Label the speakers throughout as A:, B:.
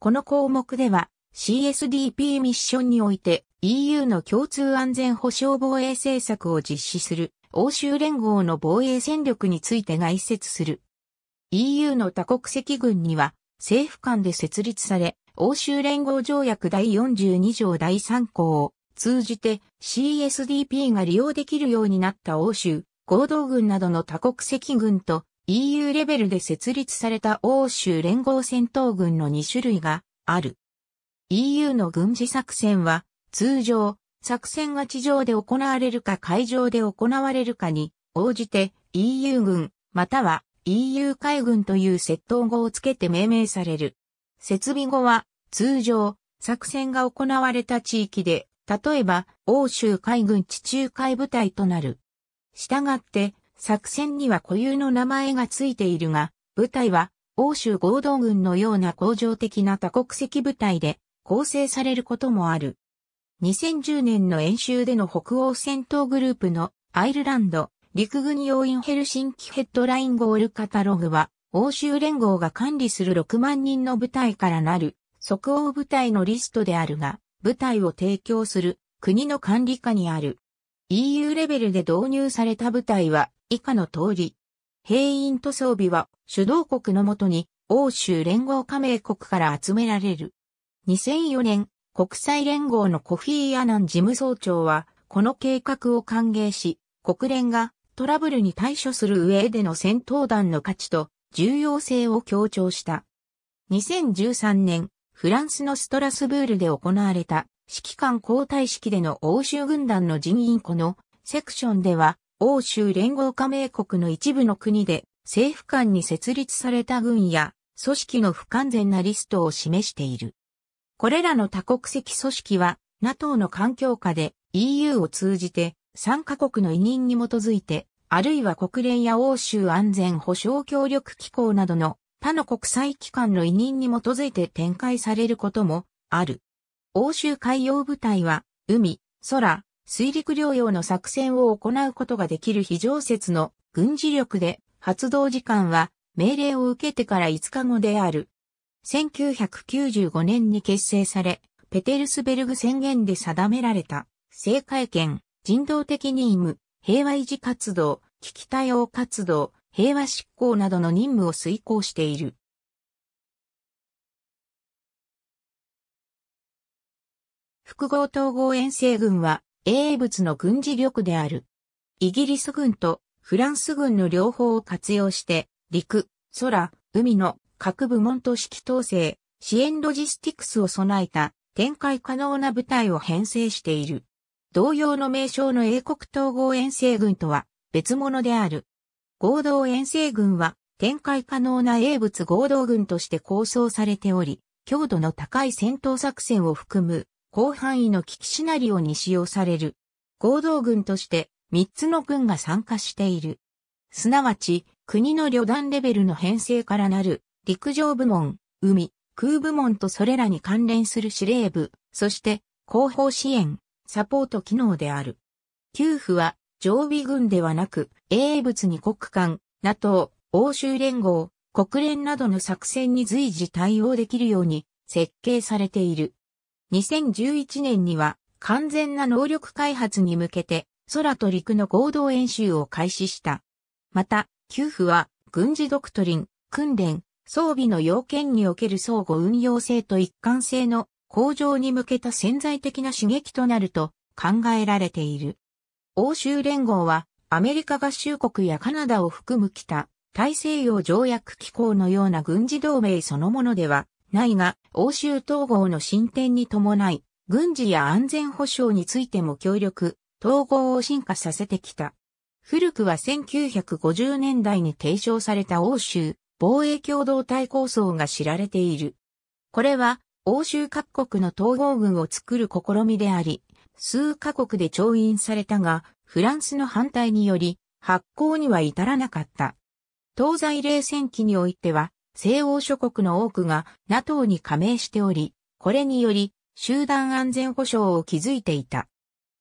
A: この項目では CSDP ミッションにおいて EU の共通安全保障防衛政策を実施する欧州連合の防衛戦力について概説する。EU の多国籍軍には政府間で設立され、欧州連合条約第42条第3項を通じて CSDP が利用できるようになった欧州、合同軍などの多国籍軍と EU レベルで設立された欧州連合戦闘軍の2種類がある。EU の軍事作戦は通常、作戦が地上で行われるか海上で行われるかに応じて EU 軍または EU 海軍という窃盗語をつけて命名される。設備語は通常作戦が行われた地域で例えば欧州海軍地中海部隊となる。したがって作戦には固有の名前がついているが、部隊は欧州合同軍のような恒常的な多国籍部隊で構成されることもある。2010年の演習での北欧戦闘グループのアイルランド陸軍要員ヘルシンキヘッドラインゴールカタログは欧州連合が管理する6万人の部隊からなる即応部隊のリストであるが、部隊を提供する国の管理下にある。EU レベルで導入された部隊は以下の通り。兵員と装備は主導国のもとに欧州連合加盟国から集められる。2004年、国際連合のコフィー・アナン事務総長は、この計画を歓迎し、国連がトラブルに対処する上での戦闘団の価値と重要性を強調した。2013年、フランスのストラスブールで行われた指揮官交代式での欧州軍団の人員庫のセクションでは、欧州連合加盟国の一部の国で政府間に設立された軍や組織の不完全なリストを示している。これらの多国籍組織は NATO の環境下で EU を通じて参加国の委任に基づいて、あるいは国連や欧州安全保障協力機構などの他の国際機関の委任に基づいて展開されることもある。欧州海洋部隊は、海、空、水陸両用の作戦を行うことができる非常設の軍事力で、発動時間は命令を受けてから5日後である。1995年に結成され、ペテルスベルグ宣言で定められた、政界権、人道的任務、平和維持活動、危機対応活動、平和執行などの任務を遂行している。複合統合遠征軍は英物の軍事力である。イギリス軍とフランス軍の両方を活用して、陸、空、海の各部門と指揮統制、支援ロジスティクスを備えた展開可能な部隊を編成している。同様の名称の英国統合遠征軍とは別物である。合同遠征軍は展開可能な英物合同軍として構想されており、強度の高い戦闘作戦を含む広範囲の危機シナリオに使用される。合同軍として3つの軍が参加している。すなわち、国の旅団レベルの編成からなる陸上部門、海、空部門とそれらに関連する司令部、そして後方支援、サポート機能である。給付は常備軍ではなく、英物に国間、NATO、欧州連合、国連などの作戦に随時対応できるように設計されている。2011年には完全な能力開発に向けて空と陸の合同演習を開始した。また、給付は軍事ドクトリン、訓練、装備の要件における相互運用性と一貫性の向上に向けた潜在的な刺激となると考えられている。欧州連合はアメリカ合衆国やカナダを含む北大西洋条約機構のような軍事同盟そのものではないが、欧州統合の進展に伴い、軍事や安全保障についても協力、統合を進化させてきた。古くは1950年代に提唱された欧州防衛共同体構想が知られている。これは欧州各国の統合軍を作る試みであり、数カ国で調印されたが、フランスの反対により発行には至らなかった。東西冷戦期においては西欧諸国の多くが NATO に加盟しており、これにより集団安全保障を築いていた。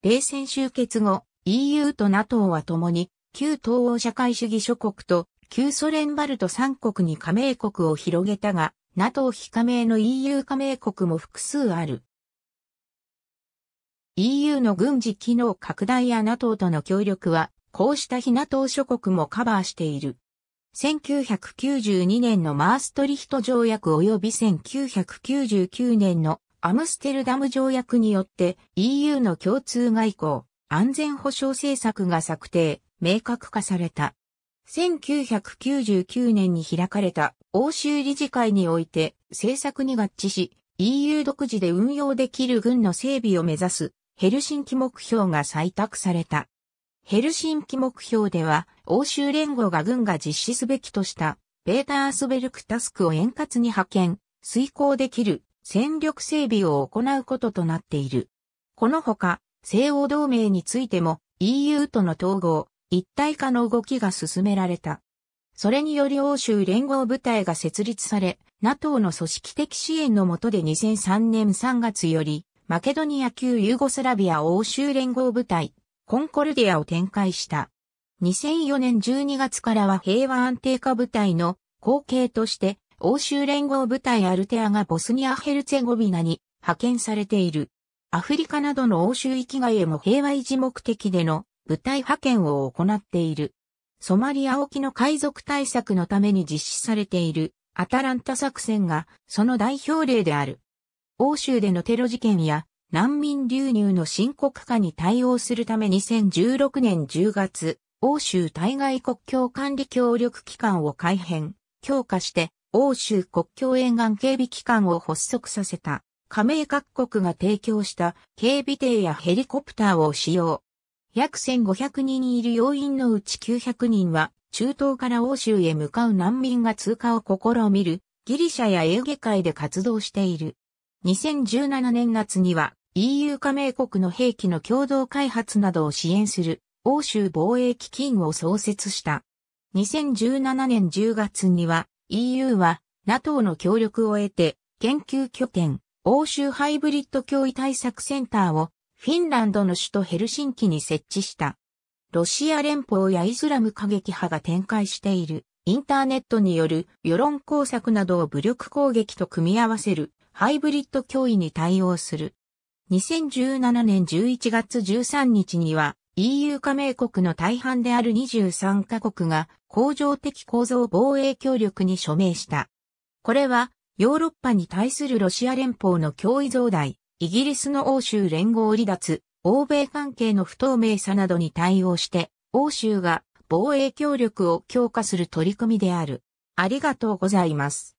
A: 冷戦終結後、EU と NATO は共に旧東欧社会主義諸国と旧ソ連バルト3国に加盟国を広げたが、NATO 非加盟の EU 加盟国も複数ある。EU の軍事機能拡大や NATO との協力は、こうした非 NATO 諸国もカバーしている。1992年のマーストリヒト条約及び1999年のアムステルダム条約によって EU の共通外交、安全保障政策が策定、明確化された。1999年に開かれた欧州理事会において政策に合致し EU 独自で運用できる軍の整備を目指すヘルシンキ目標が採択された。ヘルシンキ目標では、欧州連合が軍が実施すべきとした、ベータースベルクタスクを円滑に派遣、遂行できる戦力整備を行うこととなっている。このほか、西欧同盟についても EU との統合、一体化の動きが進められた。それにより欧州連合部隊が設立され、NATO の組織的支援のもとで2003年3月より、マケドニア旧ユーゴスラビア欧州連合部隊、コンコルディアを展開した。2004年12月からは平和安定化部隊の後継として欧州連合部隊アルテアがボスニア・ヘルツェゴビナに派遣されている。アフリカなどの欧州域外へも平和維持目的での部隊派遣を行っている。ソマリア沖の海賊対策のために実施されているアタランタ作戦がその代表例である。欧州でのテロ事件や難民流入の深刻化に対応するため2016年10月、欧州対外国境管理協力機関を改編、強化して、欧州国境沿岸警備機関を発足させた。加盟各国が提供した警備艇やヘリコプターを使用。約1500人いる要員のうち900人は中東から欧州へ向かう難民が通過を試みるギリシャやエーゲ海で活動している。2017年夏には EU 加盟国の兵器の共同開発などを支援する欧州防衛基金を創設した。2017年10月には EU は NATO の協力を得て研究拠点欧州ハイブリッド脅威対策センターをフィンランドの首都ヘルシンキに設置した。ロシア連邦やイスラム過激派が展開しているインターネットによる世論工作などを武力攻撃と組み合わせるハイブリッド脅威に対応する2017年11月13日には EU 加盟国の大半である23カ国が工場的構造防衛協力に署名した。これはヨーロッパに対するロシア連邦の脅威増大、イギリスの欧州連合離脱、欧米関係の不透明さなどに対応して、欧州が防衛協力を強化する取り組みである。ありがとうございます。